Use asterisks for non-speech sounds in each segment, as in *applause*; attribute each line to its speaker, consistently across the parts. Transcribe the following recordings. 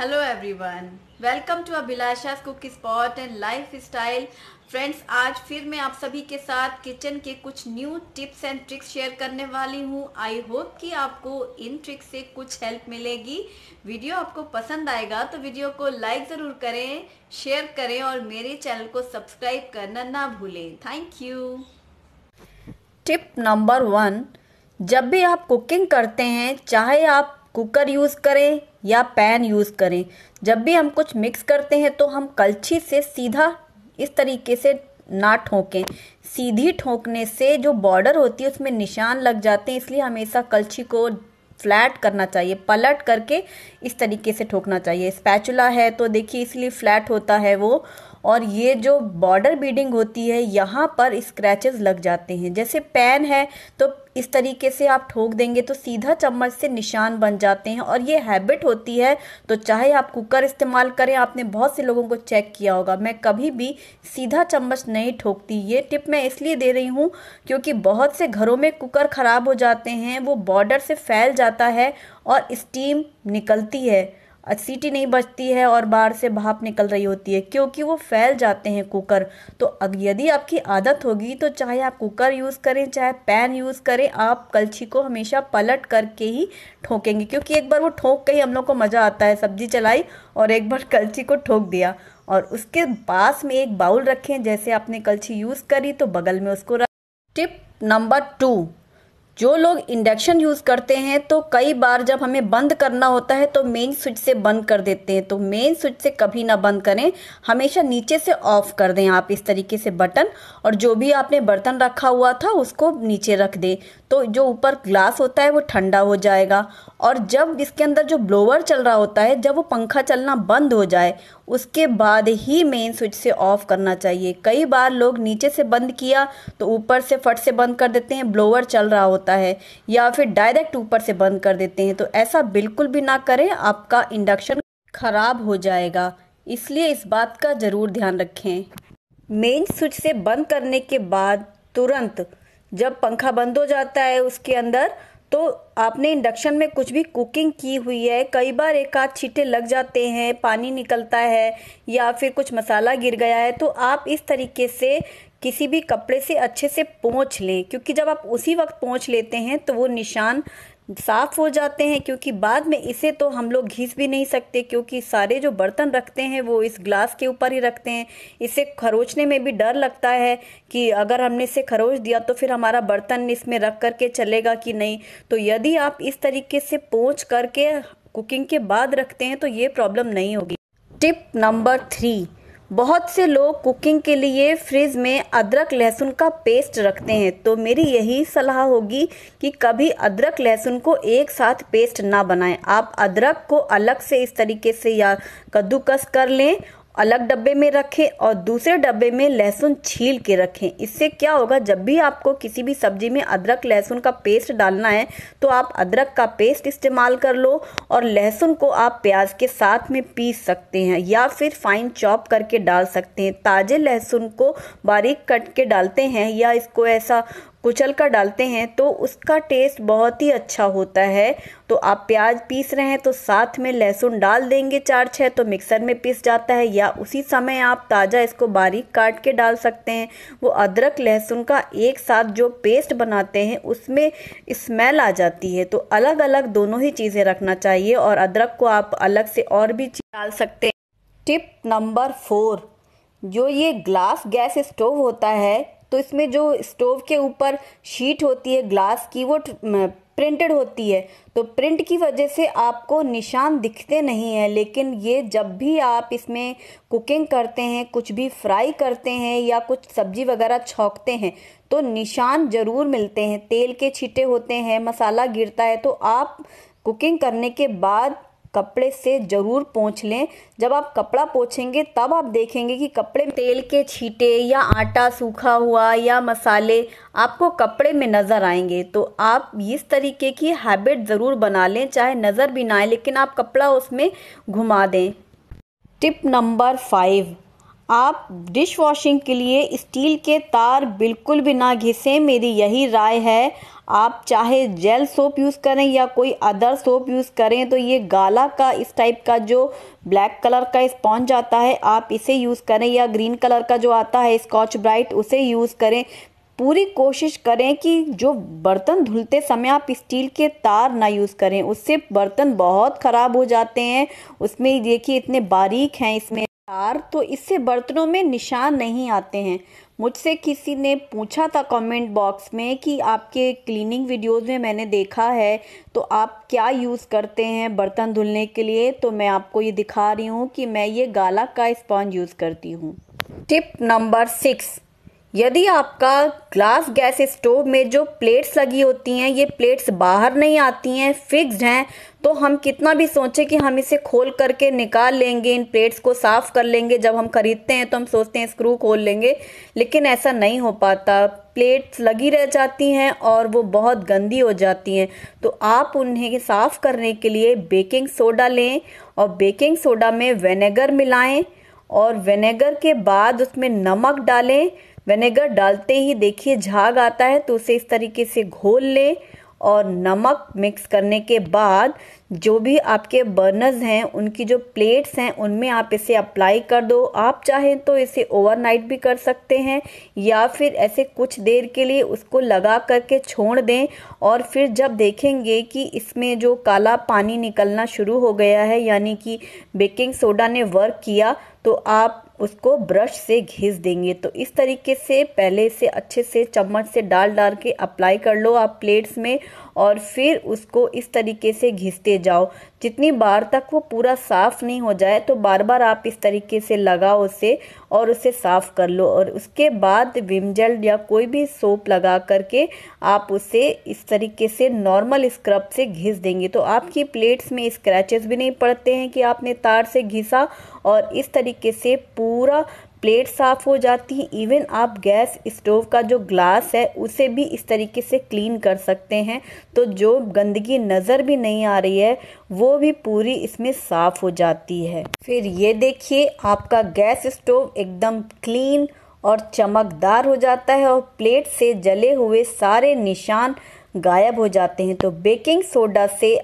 Speaker 1: hello everyone welcome to Abhilasha cook spot and lifestyle friends आज फिर मैं आप सभी के साथ किचन के कुछ new tips and tricks share करने वाली हूँ आई होप कि आपको इन ट्रिक्स से कुछ हेल्प मिलेगी वीडियो आपको पसंद आएगा तो वीडियो को लाइक ज़रूर करें शेयर करें और मेरे चैनल को सब्सक्राइब करना ना भूलें thank you tip number one जब भी आप कुकिंग करते हैं चाहे आप कुकर यूज़ करें या पैन यूज़ करें जब भी हम कुछ मिक्स करते हैं तो हम कलछी से सीधा इस तरीके से ना ठोकें सीधी ठोकने से जो बॉर्डर होती है उसमें निशान लग जाते हैं इसलिए हमेशा कलछी को फ्लैट करना चाहिए पलट करके इस तरीके से ठोकना चाहिए स्पैचुला है तो देखिए इसलिए फ्लैट होता है वो और ये जो बॉर्डर बीडिंग होती है यहाँ पर स्क्रैचेस लग जाते हैं जैसे पैन है तो इस तरीके से आप ठोक देंगे तो सीधा चम्मच से निशान बन जाते हैं और ये हैबिट होती है तो चाहे आप कुकर इस्तेमाल करें आपने बहुत से लोगों को चेक किया होगा मैं कभी भी सीधा चम्मच नहीं ठोकती ये टिप मैं इसलिए दे रही हूँ क्योंकि बहुत से घरों में कुकर ख़राब हो जाते हैं वो बॉर्डर से फैल जाता है और स्टीम निकलती है सीटी नहीं बचती है और बाहर से भाप निकल रही होती है क्योंकि वो फैल जाते हैं कुकर तो अब यदि आपकी आदत होगी तो चाहे आप कुकर यूज़ करें चाहे पैन यूज़ करें आप कलछी को हमेशा पलट करके ही ठोकेंगे क्योंकि एक बार वो ठोक के ही हम लोग को मज़ा आता है सब्जी चलाई और एक बार *laughs* कलछी को ठोक दिया और उसके पास में एक बाउल रखें जैसे आपने कलछी यूज़ करी तो बगल में उसको रख टिप नंबर टू जो लोग इंडक्शन यूज़ करते हैं तो कई बार जब हमें बंद करना होता है तो मेन स्विच से बंद कर देते हैं तो मेन स्विच से कभी ना बंद करें हमेशा नीचे से ऑफ कर दें आप इस तरीके से बटन और जो भी आपने बर्तन रखा हुआ था उसको नीचे रख दें तो जो ऊपर ग्लास होता है वो ठंडा हो जाएगा और जब इसके अंदर जो ब्लोअर चल रहा होता है जब वो पंखा चलना बंद हो जाए उसके बाद ही मेन स्विच से ऑफ करना चाहिए कई बार लोग नीचे से बंद किया तो ऊपर से फट से बंद कर देते हैं ब्लोअर चल रहा होता होता है या फिर डायरेक्ट ऊपर से बंद कर देते हैं तो ऐसा बिल्कुल भी ना करें आपका इंडक्शन खराब हो जाएगा इसलिए इस बात का ज़रूर ध्यान रखें मेन स्विच से बंद करने के बाद तुरंत जब पंखा बंद हो जाता है उसके अंदर तो आपने इंडक्शन में कुछ भी कुकिंग की हुई है कई बार एक आध छीटे लग जाते हैं पानी निकलता है या फिर कुछ मसाला गिर गया है तो आप इस तरीके से किसी भी कपड़े से अच्छे से पोंछ लें क्योंकि जब आप उसी वक्त पोंछ लेते हैं तो वो निशान साफ हो जाते हैं क्योंकि बाद में इसे तो हम लोग घीस भी नहीं सकते क्योंकि सारे जो बर्तन रखते हैं वो इस ग्लास के ऊपर ही रखते हैं इसे खरोचने में भी डर लगता है कि अगर हमने इसे खरोच दिया तो फिर हमारा बर्तन इसमें रख करके चलेगा कि नहीं तो यदि आप इस तरीके से पोंछ करके कुकिंग के बाद रखते हैं तो ये प्रॉब्लम नहीं होगी टिप नंबर थ्री बहुत से लोग कुकिंग के लिए फ्रिज में अदरक लहसुन का पेस्ट रखते हैं तो मेरी यही सलाह होगी कि कभी अदरक लहसुन को एक साथ पेस्ट ना बनाएं आप अदरक को अलग से इस तरीके से या कद्दूकस कर लें अलग डब्बे में रखें और दूसरे डब्बे में लहसुन छील के रखें इससे क्या होगा जब भी आपको किसी भी सब्जी में अदरक लहसुन का पेस्ट डालना है तो आप अदरक का पेस्ट इस्तेमाल कर लो और लहसुन को आप प्याज के साथ में पीस सकते हैं या फिर फाइन चॉप करके डाल सकते हैं ताज़े लहसुन को बारीक कट के डालते हैं या इसको ऐसा कुचल कर डालते हैं तो उसका टेस्ट बहुत ही अच्छा होता है तो आप प्याज पीस रहे हैं तो साथ में लहसुन डाल देंगे चार छः तो मिक्सर में पीस जाता है या उसी समय आप ताज़ा इसको बारीक काट के डाल सकते हैं वो अदरक लहसुन का एक साथ जो पेस्ट बनाते हैं उसमें स्मेल आ जाती है तो अलग अलग दोनों ही चीज़ें रखना चाहिए और अदरक को आप अलग से और भी डाल सकते हैं टिप नंबर फोर जो ये ग्लास गैस स्टोव होता है तो इसमें जो स्टोव के ऊपर शीट होती है ग्लास की वो प्रिंटेड होती है तो प्रिंट की वजह से आपको निशान दिखते नहीं हैं लेकिन ये जब भी आप इसमें कुकिंग करते हैं कुछ भी फ्राई करते हैं या कुछ सब्जी वगैरह छोंकते हैं तो निशान ज़रूर मिलते हैं तेल के छींटे होते हैं मसाला गिरता है तो आप कुकिंग करने के बाद कपड़े से ज़रूर पोंछ लें जब आप कपड़ा पोंछेंगे तब आप देखेंगे कि कपड़े में तेल के छींटे या आटा सूखा हुआ या मसाले आपको कपड़े में नज़र आएंगे तो आप इस तरीके की हैबिट ज़रूर बना लें चाहे नज़र भी ना आए लेकिन आप कपड़ा उसमें घुमा दें टिप नंबर फाइव आप डिश वॉशिंग के लिए स्टील के तार बिल्कुल भी ना घिसें मेरी यही राय है आप चाहे जेल सोप यूज़ करें या कोई अदर सोप यूज़ करें तो ये गाला का इस टाइप का जो ब्लैक कलर का स्पॉन्ज आता है आप इसे यूज़ करें या ग्रीन कलर का जो आता है स्कॉच ब्राइट उसे यूज़ करें पूरी कोशिश करें कि जो बर्तन धुलते समय आप स्टील के तार ना यूज़ करें उससे बर्तन बहुत ख़राब हो जाते हैं उसमें देखिए इतने बारीक हैं इसमें तार तो इससे बर्तनों में निशान नहीं आते हैं मुझसे किसी ने पूछा था कमेंट बॉक्स में कि आपके क्लीनिंग वीडियोस में मैंने देखा है तो आप क्या यूज़ करते हैं बर्तन धुलने के लिए तो मैं आपको ये दिखा रही हूँ कि मैं ये गाला का स्पॉन्ज यूज़ करती हूँ टिप नंबर सिक्स यदि आपका ग्लास गैस स्टोव में जो प्लेट्स लगी होती हैं ये प्लेट्स बाहर नहीं आती हैं फिक्स्ड हैं तो हम कितना भी सोचें कि हम इसे खोल करके निकाल लेंगे इन प्लेट्स को साफ़ कर लेंगे जब हम ख़रीदते हैं तो हम सोचते हैं स्क्रू खोल लेंगे लेकिन ऐसा नहीं हो पाता प्लेट्स लगी रह जाती हैं और वो बहुत गंदी हो जाती हैं तो आप उन्हें साफ़ करने के लिए बेकिंग सोडा लें और बेकिंग सोडा में वेनेगर मिलाएं और वेनेगर के बाद उसमें नमक डालें वेनेगर डालते ही देखिए झाग आता है तो उसे इस तरीके से घोल लें और नमक मिक्स करने के बाद जो भी आपके बर्नर्स हैं उनकी जो प्लेट्स हैं उनमें आप इसे अप्लाई कर दो आप चाहें तो इसे ओवरनाइट भी कर सकते हैं या फिर ऐसे कुछ देर के लिए उसको लगा करके छोड़ दें और फिर जब देखेंगे कि इसमें जो काला पानी निकलना शुरू हो गया है यानी कि बेकिंग सोडा ने वर्क किया तो आप उसको ब्रश से घिस देंगे तो इस तरीके से पहले से अच्छे से चम्मच से डाल डाल के अप्लाई कर लो आप प्लेट्स में और फिर उसको इस तरीके से घिसते जाओ जितनी बार तक वो पूरा साफ़ नहीं हो जाए तो बार बार आप इस तरीके से लगाओ उसे और उसे साफ़ कर लो और उसके बाद विम जेल या कोई भी सोप लगा करके आप उसे इस तरीके से नॉर्मल स्क्रब से घिस देंगे तो आपकी प्लेट्स में स्क्रैचेस भी नहीं पड़ते हैं कि आपने तार से घिसा और इस तरीके से पूरा प्लेट साफ़ हो जाती है इवन आप गैस स्टोव का जो ग्लास है उसे भी इस तरीके से क्लीन कर सकते हैं तो जो गंदगी नज़र भी नहीं आ रही है वो भी पूरी इसमें साफ़ हो जाती है फिर ये देखिए आपका गैस स्टोव एकदम क्लीन और चमकदार हो जाता है और प्लेट से जले हुए सारे निशान गायब हो जाते हैं तो बेकिंग सोडा से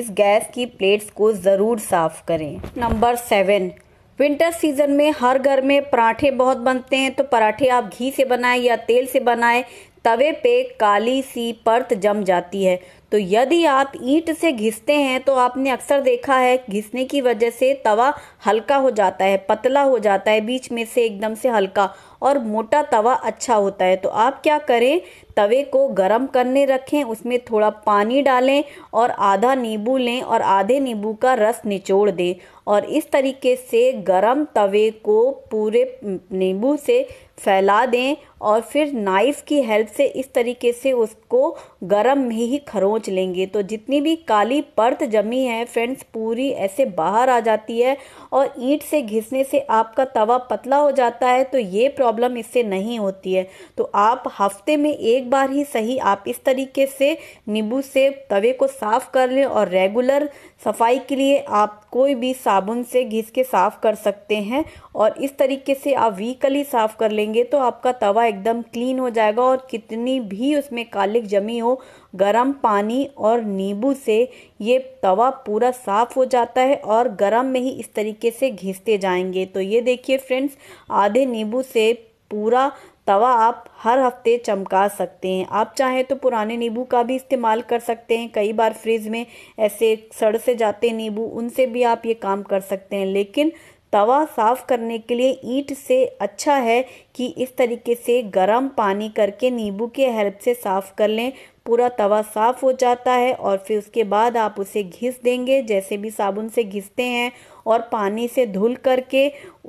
Speaker 1: इस गैस की प्लेट्स को ज़रूर साफ़ करें नंबर सेवन विंटर सीजन में हर घर में पराठे बहुत बनते हैं तो पराठे आप घी से बनाएं या तेल से बनाएं तवे पे काली सी परत जम जाती है तो यदि आप ईंट से घिसते हैं तो आपने अक्सर देखा है घिसने की वजह से तवा हल्का हो जाता है पतला हो जाता है बीच में से एकदम से हल्का और मोटा तवा अच्छा होता है तो आप क्या करें तवे को गरम करने रखें उसमें थोड़ा पानी डालें और आधा नींबू लें और आधे नींबू का रस निचोड़ दें और इस तरीके से गरम तवे को पूरे नींबू से फैला दें और फिर नाइफ़ की हेल्प से इस तरीके से उसको गरम में ही खरोंच लेंगे तो जितनी भी काली परत जमी है फ्रेंड्स पूरी ऐसे बाहर आ जाती है और ईंट से घिसने से आपका तवा पतला हो जाता है तो ये प्रॉब्लम प्रॉब्लम इससे नहीं होती है तो आप हफ्ते में एक बार ही सही आप इस तरीके से नींबू से तवे को साफ़ कर लें और रेगुलर सफाई के लिए आप कोई भी साबुन से घिस के साफ़ कर सकते हैं और इस तरीके से आप वीकली साफ़ कर लेंगे तो आपका तवा एकदम क्लीन हो जाएगा और कितनी भी उसमें कालिक जमी हो गर्म पानी और नींबू से ये तवा पूरा साफ़ हो जाता है और गर्म में ही इस तरीके से घिसते जाएंगे तो ये देखिए फ्रेंड्स आधे नींबू से पूरा तवा आप हर हफ्ते चमका सकते हैं आप चाहें तो पुराने नींबू का भी इस्तेमाल कर सकते हैं कई बार फ्रिज में ऐसे सड़ से जाते नींबू उनसे भी आप ये काम कर सकते हैं लेकिन तवा साफ़ करने के लिए ईट से अच्छा है कि इस तरीके से गर्म पानी करके नींबू के हेल्प से साफ़ कर लें पूरा तवा साफ़ हो जाता है और फिर उसके बाद आप उसे घिस देंगे जैसे भी साबुन से घिसते हैं और पानी से धुल करके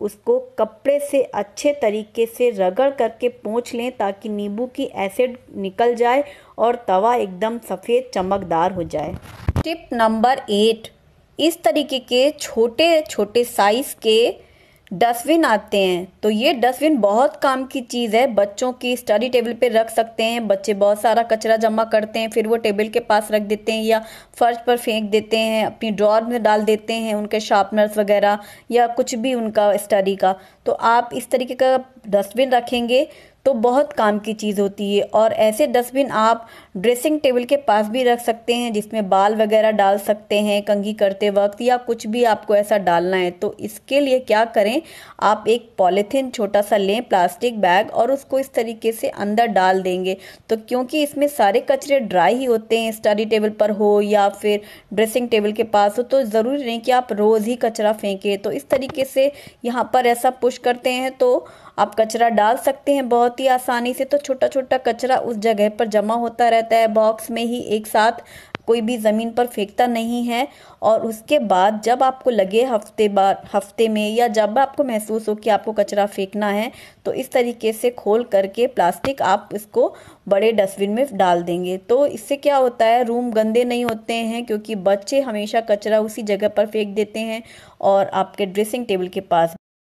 Speaker 1: उसको कपड़े से अच्छे तरीके से रगड़ करके पोंछ लें ताकि नींबू की एसिड निकल जाए और तवा एकदम सफ़ेद चमकदार हो जाए टिप नंबर एट इस तरीके के छोटे छोटे साइज़ के डस्टबिन आते हैं तो ये डस्टबिन बहुत काम की चीज़ है बच्चों की स्टडी टेबल पे रख सकते हैं बच्चे बहुत सारा कचरा जमा करते हैं फिर वो टेबल के पास रख देते हैं या फर्श पर फेंक देते हैं अपनी ड्रॉर में डाल देते हैं उनके शार्पनर्स वगैरह या कुछ भी उनका स्टडी का तो आप इस तरीके का डस्टबिन रखेंगे तो बहुत काम की चीज़ होती है और ऐसे डस्टबिन आप ड्रेसिंग टेबल के पास भी रख सकते हैं जिसमें बाल वगैरह डाल सकते हैं कंघी करते वक्त या कुछ भी आपको ऐसा डालना है तो इसके लिए क्या करें आप एक पॉलीथीन छोटा सा लें प्लास्टिक बैग और उसको इस तरीके से अंदर डाल देंगे तो क्योंकि इसमें सारे कचरे ड्राई ही होते हैं स्टडी टेबल पर हो या फिर ड्रेसिंग टेबल के पास हो तो ज़रूरी नहीं कि आप रोज़ ही कचरा फेंकें तो इस तरीके से यहाँ पर ऐसा पुश करते हैं तो आप कचरा डाल सकते हैं बहुत ही आसानी से तो छोटा छोटा कचरा उस जगह पर जमा होता रहता है बॉक्स में ही एक साथ कोई भी ज़मीन पर फेंकता नहीं है और उसके बाद जब आपको लगे हफ्ते बाद हफ्ते में या जब आपको महसूस हो कि आपको कचरा फेंकना है तो इस तरीके से खोल करके प्लास्टिक आप इसको बड़े डस्टबिन में डाल देंगे तो इससे क्या होता है रूम गंदे नहीं होते हैं क्योंकि बच्चे हमेशा कचरा उसी जगह पर फेंक देते हैं और आपके ड्रेसिंग टेबल के पास